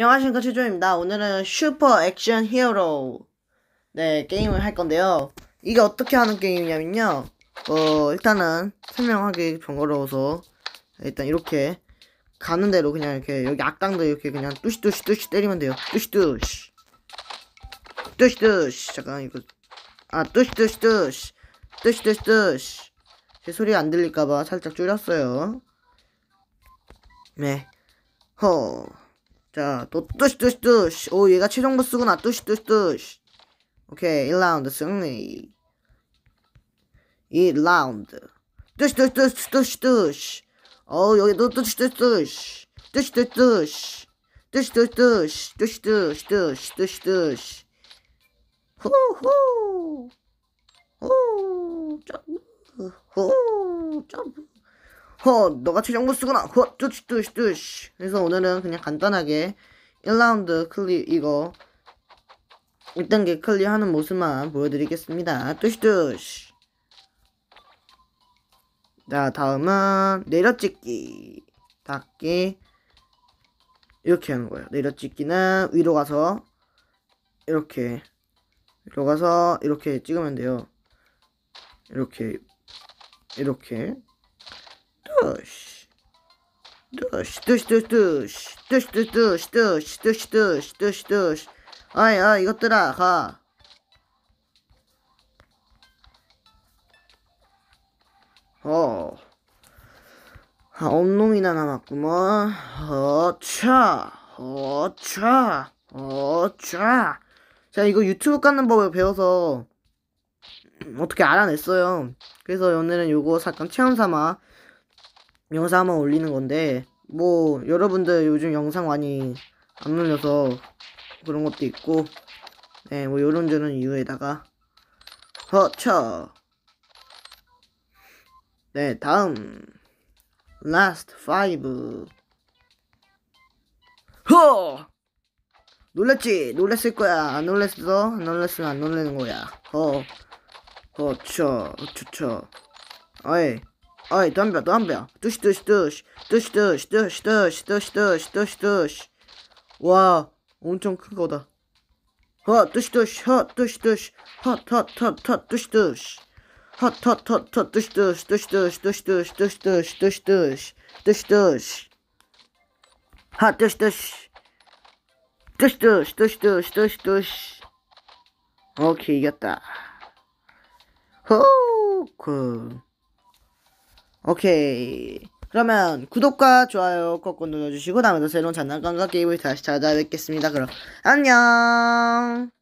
안녕하십니까 최종입니다 오늘은 슈퍼 액션 히어로 네 게임을 할 건데요. 이게 어떻게 하는 게임이냐면요. 어 일단은 설명하기 번거로워서 일단 이렇게 가는 대로 그냥 이렇게 여기 악당들 이렇게 그냥 뚜시뚜시 뚜시 때리면 돼요. 뚜시뚜시 뚜시뚜시 잠깐 이거 아 뚜시뚜시 뚜시 뚜시뚜시 뚜시 제 소리가 안 들릴까봐 살짝 줄였어요. 네. 허 자, 또 뚜시 뚜시 뚜시. 오, 얘가 최종 보스구나. 뚜시 뚜시 뚜시. 오케이, 1라운드 승리. 1라운드 뚜시 뚜시 뚜시 뚜시 뚜시. 어, 여기 또 뚜시 뚜시 뚜시. 뚜시 뚜시 뚜시. 뚜시 뚜시 뚜시. 뚜시 뚜시 뚜시. 뚜시 뚜시. 후후. 후. 점프. 후. 점프. 허 어, 너가 최종부 쓰구나 허 어, 뚜시 뚜시 뚜시 그래서 오늘은 그냥 간단하게 1라운드 클리 이거 1단계 클리어하는 모습만 보여드리겠습니다 뚜시 뚜시 자 다음은 내려찍기 닫기 이렇게 하는 거예요 내려찍기는 위로 가서 이렇게 위로 가서 이렇게 찍으면 돼요 이렇게 이렇게 Duş. Duş, duş, duş, duş. Duş, duş, duş, duş, duş, duş, duş, duş. 아이, 아이, 이것들아, 가. 어. 아, 엄놈이나 남았구먼. 어차, 어차, 어차. 자, 이거 유튜브 깎는 법을 배워서 어떻게 알아냈어요. 그래서 오늘은 요거 잠깐 체험 삼아 영상 한번 올리는 건데 뭐 여러분들 요즘 영상 많이 안 올려서 그런 것도 있고 네뭐 요런저런 이유에다가 허쳐 네 다음 라스트 5 허! 놀랬지? 놀랬을 거야 안 놀랬어? 안 놀랬으면 안 놀래는 거야 허 허쳐 허쳐 어이 Oj, dąbia, dąbia. Tuś, tuś, tuś. Tuś, tuś, tuś, tuś, tuś, tuś, tuś, tuś. 와엄청큰거다헛 tuś, tuś, 헛 tuś, tuś. 헛헛헛헛 tuś, tuś. 헛헛헛헛 tuś, tuś, tuś, tuś, tuś, tuś, tuś, tuś, tuś, tuś. Tuś, tuś. 헛 tuś, tuś. Tuś, tuś, tuś, tuś, tuś, tuş. 오케이이겼다호우굿 오케이. 그러면 구독과 좋아요 꼭꼭 눌러주시고 다음에도 새로운 장난감과 게임을 다시 찾아뵙겠습니다. 그럼 안녕.